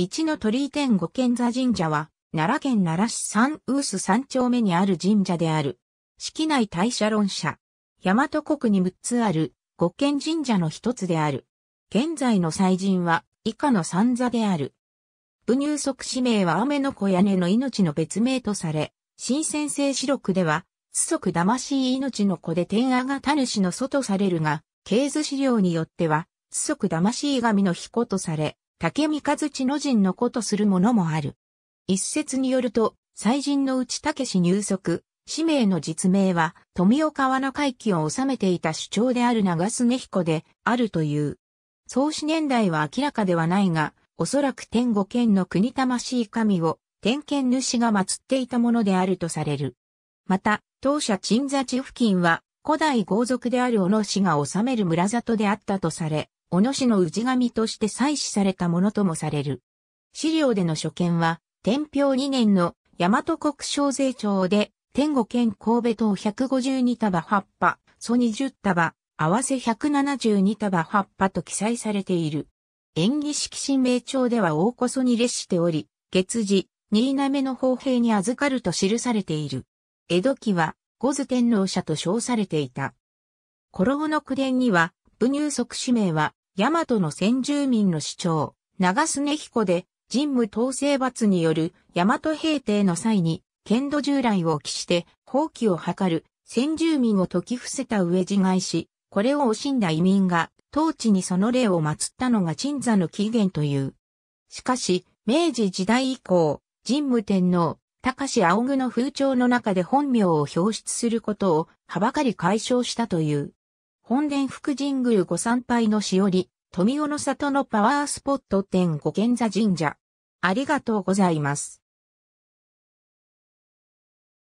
1の鳥居天五軒座神社は、奈良県奈良市三ウース三丁目にある神社である。式内大社論社。大和国に6つある五軒神社の一つである。現在の祭神は以下の三座である。部入足氏名は雨の小屋根の命の別名とされ、新鮮性四録では、津足魂命の子で天阿が主の祖とされるが、経図資料によっては、津足魂神の彦とされ、竹三和月の陣の子とするものもある。一説によると、祭人の内武氏入足、氏名の実名は、富岡和の会期を治めていた主張である長須根彦であるという。創始年代は明らかではないが、おそらく天五県の国魂神を、天剣主が祀っていたものであるとされる。また、当社鎮座地付近は、古代豪族である小野氏が治める村里であったとされ、小野氏の氏神として採取されたものともされる。資料での所見は、天平2年の大和国小税庁で、天五県神戸等152束葉っぱ、蘇20束、合わせ172束葉っぱと記載されている。演技式神明帳では大こそに列しており、月次、新滑の方兵に預かると記されている。江戸期は、五頭天皇社と称されていた。古老の宮伝には、武入即使名は、大和の先住民の主張、長須彦で、神武統制罰による大和平定の際に、剣道従来を期して放棄を図る先住民を解き伏せた上自害し、これを惜しんだ移民が、当地にその霊を祀ったのが鎮座の起源という。しかし、明治時代以降、神武天皇、高志仰の風潮の中で本名を表出することをはばかり解消したという。本殿福神宮ご参拝のしおり、富尾の里のパワースポット店御賢座神社。ありがとうございます。